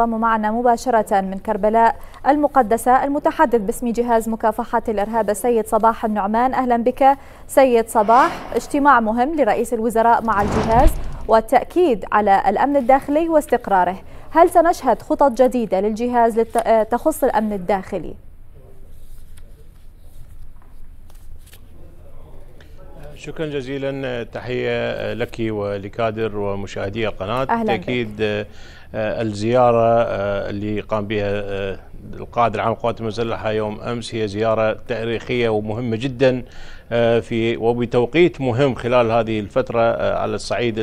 ينضم معنا مباشرة من كربلاء المقدسة المتحدث باسم جهاز مكافحة الإرهاب السيد صباح النعمان أهلا بك سيد صباح اجتماع مهم لرئيس الوزراء مع الجهاز والتأكيد على الأمن الداخلي واستقراره هل سنشهد خطط جديدة للجهاز تخص الأمن الداخلي؟ شكرا جزيلا تحية لك ولكادر ومشاهدي قناة أهلا تأكيد بك. آه، الزيارة آه، اللي قام بها آه، القائد العام للقوات المسلحة يوم أمس هي زيارة تاريخية ومهمة جدا في وبتوقيت مهم خلال هذه الفترة على الصعيد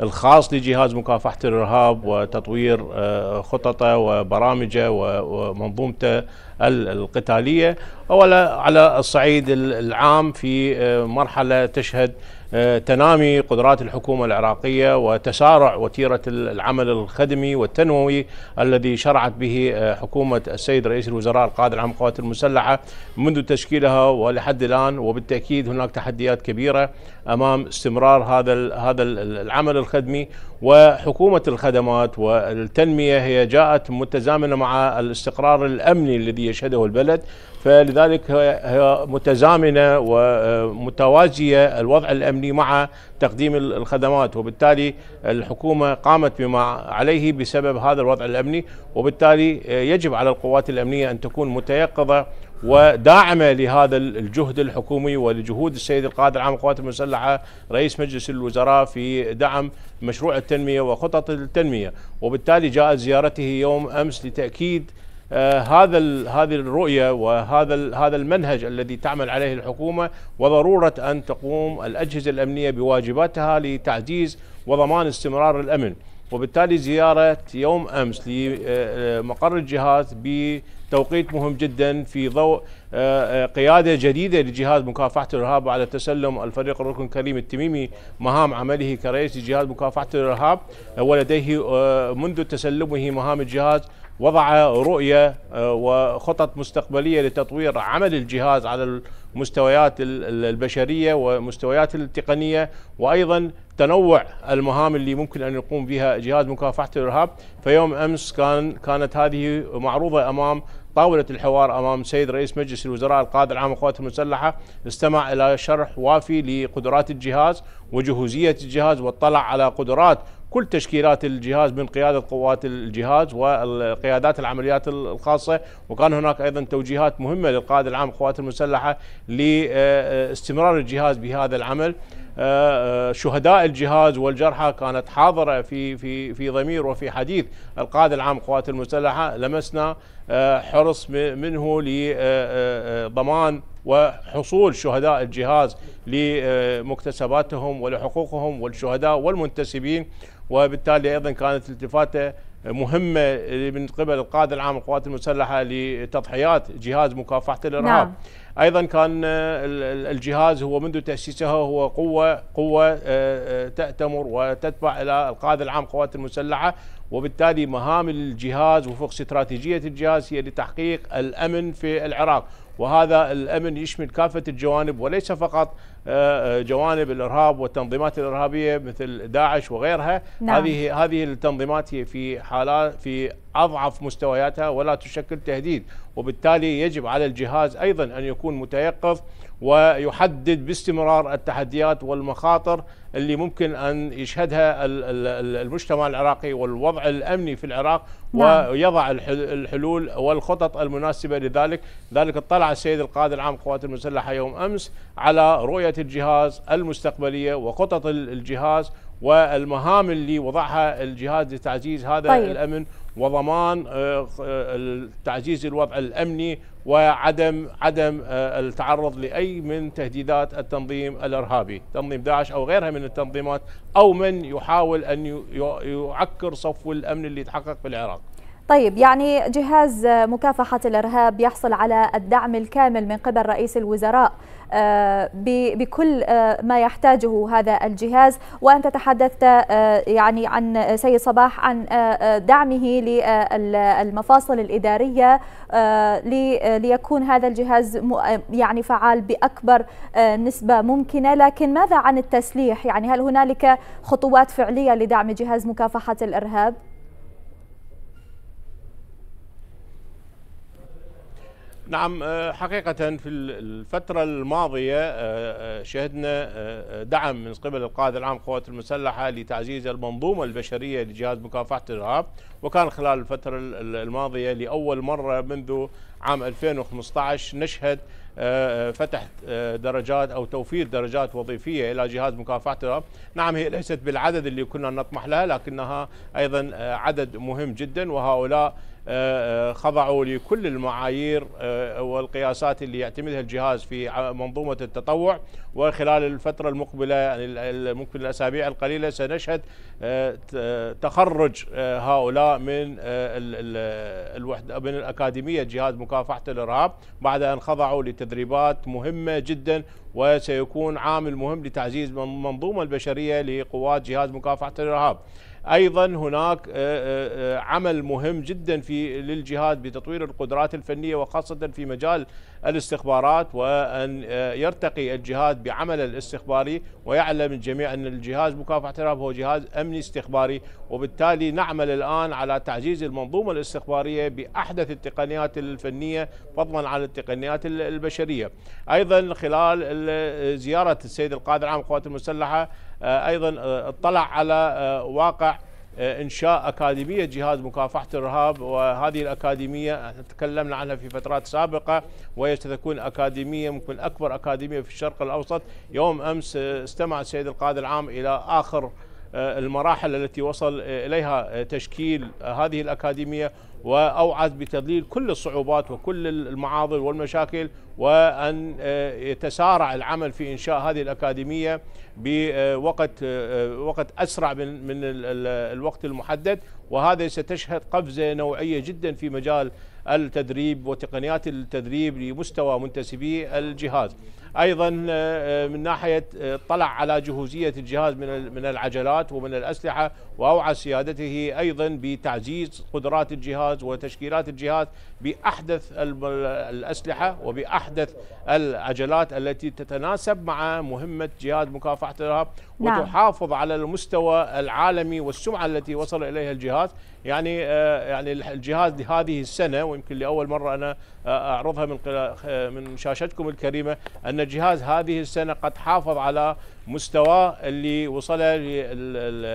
الخاص لجهاز مكافحة الإرهاب وتطوير خططه وبرامجه ومنظومته القتالية أو على الصعيد العام في مرحلة تشهد آه، تنامي قدرات الحكومة العراقية وتسارع وتيرة العمل الخدمي والتنموي الذي شرعت به آه، حكومة السيد رئيس الوزراء القائد العام القوات المسلحة منذ تشكيلها ولحد الآن وبالتأكيد هناك تحديات كبيرة أمام استمرار هذا هذا العمل الخدمي وحكومة الخدمات والتنمية هي جاءت متزامنة مع الاستقرار الأمني الذي يشهده البلد فلذلك هي متزامنة ومتوازية الوضع الأمني مع تقديم الخدمات وبالتالي الحكومة قامت بما عليه بسبب هذا الوضع الأمني وبالتالي يجب على القوات الأمنية أن تكون متيقظة وداعمة لهذا الجهد الحكومي ولجهود السيد القائد العام للقوات المسلحة رئيس مجلس الوزراء في دعم مشروع التنمية وخطط التنمية وبالتالي جاءت زيارته يوم أمس لتأكيد آه هذا هذه الرؤيه وهذا هذا المنهج الذي تعمل عليه الحكومه وضروره ان تقوم الاجهزه الامنيه بواجباتها لتعزيز وضمان استمرار الامن وبالتالي زياره يوم امس لمقر آه، آه، الجهات ب توقيت مهم جدا في ضوء آه، آه، قيادة جديدة لجهاز مكافحة الإرهاب على تسلم الفريق الركن كريم التميمي مهام عمله كرئيس جهاز مكافحة الإرهاب آه، ولديه منذ تسلمه مهام الجهاز وضع رؤية وخطط مستقبلية لتطوير عمل الجهاز على المستويات البشرية ومستويات التقنية وأيضا تنوع المهام اللي ممكن أن يقوم بها جهاز مكافحة الإرهاب فيوم أمس كان كانت هذه معروضة أمام طاولة الحوار أمام السيد رئيس مجلس الوزراء القائد العام للقوات المسلحة استمع إلى شرح وافي لقدرات الجهاز وجهوزية الجهاز واطلع على قدرات كل تشكيلات الجهاز من قيادة قوات الجهاز وقيادات العمليات الخاصة وكان هناك أيضا توجيهات مهمة للقائد العام القوات المسلحة لاستمرار الجهاز بهذا العمل آه، آه، شهداء الجهاز والجرحى كانت حاضرة في في في ضمير وفي حديث القائد العام القوات المسلحة لمسنا آه، حرص منه لضمان وحصول شهداء الجهاز لمكتسباتهم ولحقوقهم والشهداء والمنتسبين وبالتالي ايضا كانت التفاته مهمه من قبل القائد العام للقوات المسلحه لتضحيات جهاز مكافحه الارهاب نعم. ايضا كان الجهاز هو منذ تاسيسه هو قوه قوه آه، آه، تاتمر وتتبع الى القائد العام للقوات المسلحه وبالتالي مهام الجهاز وفق استراتيجيه الجهاز هي لتحقيق الامن في العراق وهذا الامن يشمل كافه الجوانب وليس فقط آه، آه، جوانب الارهاب والتنظيمات الارهابيه مثل داعش وغيرها نعم. هذه هذه التنظيمات هي في حالات في أضعف مستوياتها ولا تشكل تهديد وبالتالي يجب على الجهاز أيضا أن يكون متيقظ ويحدد باستمرار التحديات والمخاطر اللي ممكن أن يشهدها المجتمع العراقي والوضع الأمني في العراق نعم. ويضع الحلول والخطط المناسبة لذلك ذلك اطلع السيد القائد العام قوات المسلحة يوم أمس على رؤية الجهاز المستقبلية وخطط الجهاز والمهام اللي وضعها الجهاز لتعزيز هذا طيب. الامن وضمان آه، آه، تعزيز الوضع الامني وعدم عدم آه، التعرض لاي من تهديدات التنظيم الارهابي، تنظيم داعش او غيرها من التنظيمات او من يحاول ان يعكر صفو الامن اللي يتحقق في العراق. طيب يعني جهاز مكافحة الإرهاب يحصل على الدعم الكامل من قبل رئيس الوزراء آه، بكل آه، ما يحتاجه هذا الجهاز وأنت تحدثت آه، يعني عن سيد صباح عن دعمه للمفاصل الإدارية ليكون هذا الجهاز يعني فعال بأكبر نسبة ممكنة لكن ماذا عن التسليح يعني هل هنالك خطوات فعلية لدعم جهاز مكافحة الإرهاب؟ نعم آه، حقيقة في الفترة الماضية آه، آه، شهدنا دعم من قبل القائد العام للقوات المسلحة لتعزيز المنظومة البشرية لجهاز مكافحة الإرهاب وكان خلال الفترة الماضية لأول مرة منذ عام 2015 نشهد آه، آه، فتح آه، درجات أو توفير درجات وظيفية إلى جهاز مكافحتها نعم هي ليست بالعدد اللي كنا نطمح لها لكنها أيضا عدد مهم جدا وهؤلاء خضعوا لكل المعايير والقياسات اللي يعتمدها الجهاز في منظومة التطوع وخلال الفترة المقبلة ممكن الأسابيع القليلة سنشهد تخرج هؤلاء من آه، الوحده من الاكاديميه جهاز مكافحه الارهاب بعد ان خضعوا لتدريبات مهمه جدا وسيكون عامل مهم لتعزيز المنظومه البشريه لقوات جهاز مكافحه الارهاب. ايضا هناك آه، آه، عمل مهم جدا في للجهاد بتطوير القدرات الفنيه وخاصه في مجال الاستخبارات وأن آه، يرتقي الجهاد بعمل الاستخباري ويعلم الجميع أن الجهاز مكافحة الإرهاب هو جهاز أمني استخباري وبالتالي نعمل الآن على تعزيز المنظومة الاستخبارية بأحدث التقنيات الفنية فضلا عن التقنيات البشرية أيضا خلال زيارة السيد القائد العام للقوات المسلحة آه، أيضا آه، اطلع على واقع آه، انشاء اكاديميه جهاز مكافحه الارهاب وهذه الاكاديميه تكلمنا عنها في فترات سابقه وهي ستكون اكاديميه ممكن اكبر اكاديميه في الشرق الاوسط يوم امس استمع السيد القائد العام الى اخر آه، المراحل التي وصل اليها تشكيل هذه الاكاديميه وأوعز بتذليل كل الصعوبات وكل المعاضل والمشاكل وأن آه، يتسارع العمل في إنشاء هذه الأكاديمية بوقت آه، آه، وقت أسرع من من الوقت المحدد وهذا ستشهد قفزة نوعية جدا في مجال التدريب وتقنيات التدريب لمستوى منتسبي الجهاز ايضا من ناحيه اطلع على جهوزيه الجهاز من من العجلات ومن الاسلحه واوعى سيادته ايضا بتعزيز قدرات الجهاز الجهاز وتشكيلات الجهاز بأحدث الأسلحة وبأحدث العجلات التي تتناسب مع مهمة جهاز مكافحة الإرهاب نعم. وتحافظ على المستوى العالمي والسمعة التي وصل إليها الجهاز يعني آه، يعني الجهاز لهذه السنة ويمكن لأول مرة أنا آه، أعرضها من من شاشتكم الكريمة أن جهاز هذه السنة قد حافظ على مستواه اللي وصله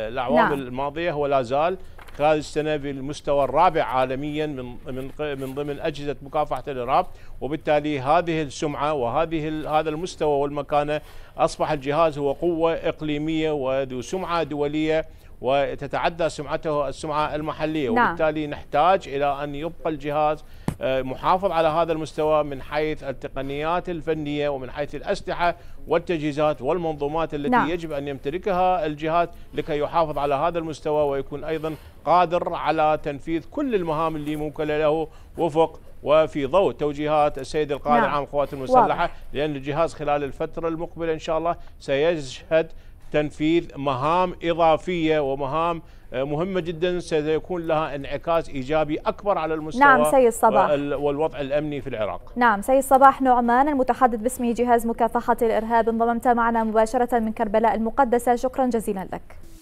الأعوام نعم. الماضية هو لا زال خلال السنه بالمستوى الرابع عالميا من من من ضمن اجهزه مكافحه الارهاب وبالتالي هذه السمعه وهذه هذا المستوى والمكانه اصبح الجهاز هو قوه اقليميه وذو سمعه دوليه وتتعدى سمعته السمعه المحليه نعم. وبالتالي نحتاج الى ان يبقى الجهاز آه، محافظ على هذا المستوى من حيث التقنيات الفنية ومن حيث الأسلحة والتجهيزات والمنظومات التي نعم. يجب أن يمتلكها الجهات لكي يحافظ على هذا المستوى ويكون أيضا قادر على تنفيذ كل المهام اللي ممكن له وفق وفي ضوء توجيهات السيد القائد نعم. العام القوات المسلحه واضح. لان الجهاز خلال الفتره المقبله ان شاء الله سيشهد تنفيذ مهام إضافية ومهام آه، مهمة جدا سيكون لها انعكاس إيجابي أكبر على المستوى نعم سيد صباح آه، والوضع الأمني في العراق نعم سيد صباح نعمان المتحدث باسم جهاز مكافحة الإرهاب انضممت معنا مباشرة من كربلاء المقدسة شكرا جزيلا لك